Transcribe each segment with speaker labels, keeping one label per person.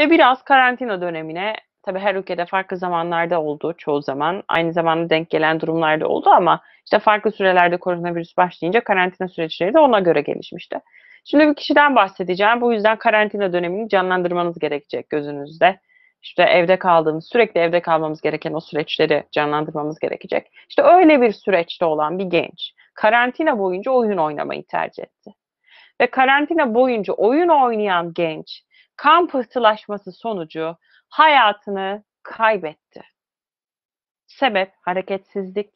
Speaker 1: Ve biraz karantina dönemine tabii her ülkede farklı zamanlarda oldu çoğu zaman. Aynı zamanda denk gelen durumlarda oldu ama işte farklı sürelerde koronavirüs başlayınca karantina süreçleri de ona göre gelişmişti. Şimdi bir kişiden bahsedeceğim. Bu yüzden karantina dönemini canlandırmanız gerekecek gözünüzde. İşte evde kaldığımız, sürekli evde kalmamız gereken o süreçleri canlandırmamız gerekecek. İşte öyle bir süreçte olan bir genç karantina boyunca oyun oynamayı tercih etti. Ve karantina boyunca oyun oynayan genç kan pıhtılaşması sonucu hayatını kaybetti. Sebep hareketsizlik,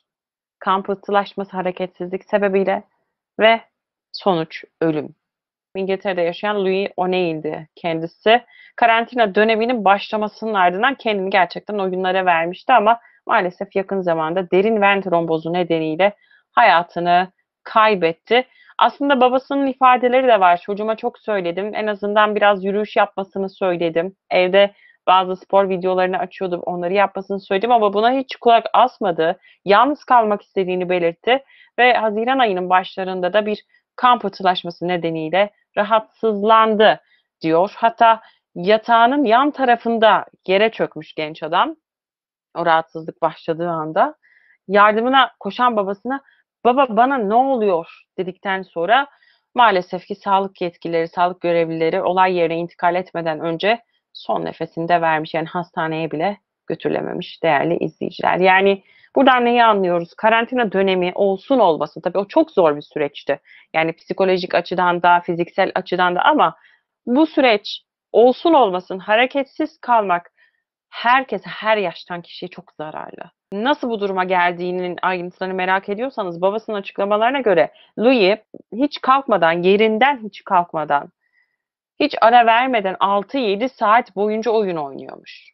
Speaker 1: kan pıhtılaşması hareketsizlik sebebiyle ve sonuç ölüm. İngiltere'de yaşayan Louis O'Neill'di kendisi. Karantina döneminin başlamasının ardından kendini gerçekten oyunlara vermişti ama maalesef yakın zamanda derin ven trombozu nedeniyle hayatını kaybetti. Aslında babasının ifadeleri de var. Çocuğuma çok söyledim. En azından biraz yürüyüş yapmasını söyledim. Evde bazı spor videolarını açıyordu. Onları yapmasını söyledim ama buna hiç kulak asmadı. Yalnız kalmak istediğini belirtti ve Haziran ayının başlarında da bir kamp pıhtılaşması nedeniyle rahatsızlandı diyor. Hatta yatağının yan tarafında yere çökmüş genç adam o rahatsızlık başladığı anda. Yardımına koşan babasına Baba bana ne oluyor dedikten sonra maalesef ki sağlık yetkilileri, sağlık görevlileri olay yerine intikal etmeden önce son nefesini de vermiş. Yani hastaneye bile götürülememiş değerli izleyiciler. Yani buradan neyi anlıyoruz? Karantina dönemi olsun olmasın. Tabii o çok zor bir süreçti. Yani psikolojik açıdan da, fiziksel açıdan da ama bu süreç olsun olmasın hareketsiz kalmak, herkese, her yaştan kişiye çok zararlı. Nasıl bu duruma geldiğinin ayrıntılarını merak ediyorsanız babasının açıklamalarına göre Louis hiç kalkmadan, yerinden hiç kalkmadan, hiç ara vermeden 6-7 saat boyunca oyun oynuyormuş.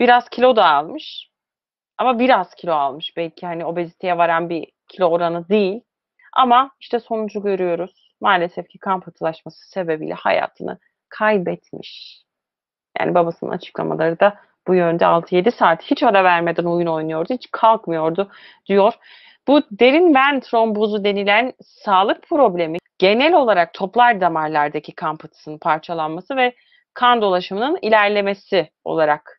Speaker 1: Biraz kilo da almış. Ama biraz kilo almış. Belki hani obeziteye varan bir kilo oranı değil. Ama işte sonucu görüyoruz. Maalesef ki kan pıhtılaşması sebebiyle hayatını kaybetmiş. Yani babasının açıklamaları da bu yönde 6-7 saat hiç ara vermeden oyun oynuyordu, hiç kalkmıyordu diyor. Bu derin ven trombozu denilen sağlık problemi genel olarak toplar damarlardaki kan pıhtısının parçalanması ve kan dolaşımının ilerlemesi olarak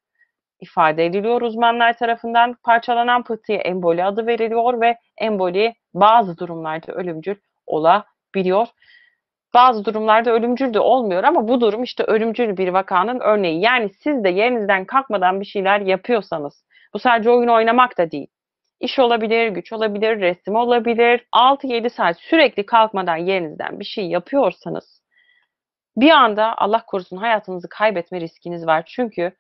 Speaker 1: ifade ediliyor uzmanlar tarafından. Parçalanan pıhtıya emboli adı veriliyor ve emboli bazı durumlarda ölümcül olabiliyor bazı durumlarda ölümcül de olmuyor ama bu durum işte ölümcül bir vakanın örneği. Yani siz de yerinizden kalkmadan bir şeyler yapıyorsanız bu sadece oyun oynamak da değil. İş olabilir, güç olabilir, resim olabilir. 6-7 saat sürekli kalkmadan yerinizden bir şey yapıyorsanız bir anda Allah korusun hayatınızı kaybetme riskiniz var. Çünkü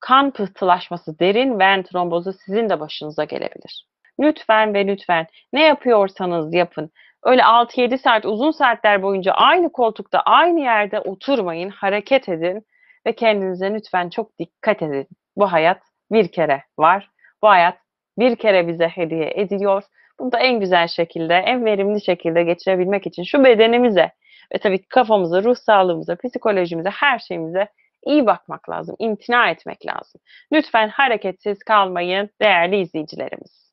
Speaker 1: kan pıhtılaşması, derin ven trombozu sizin de başınıza gelebilir. Lütfen ve lütfen ne yapıyorsanız yapın. Öyle 6-7 saat uzun saatler boyunca aynı koltukta aynı yerde oturmayın, hareket edin ve kendinize lütfen çok dikkat edin. Bu hayat bir kere var. Bu hayat bir kere bize hediye ediliyor. Bunu da en güzel şekilde, en verimli şekilde geçirebilmek için şu bedenimize ve tabii kafamıza, ruh sağlığımıza, psikolojimize, her şeyimize iyi bakmak lazım, imtina etmek lazım. Lütfen hareketsiz kalmayın değerli izleyicilerimiz.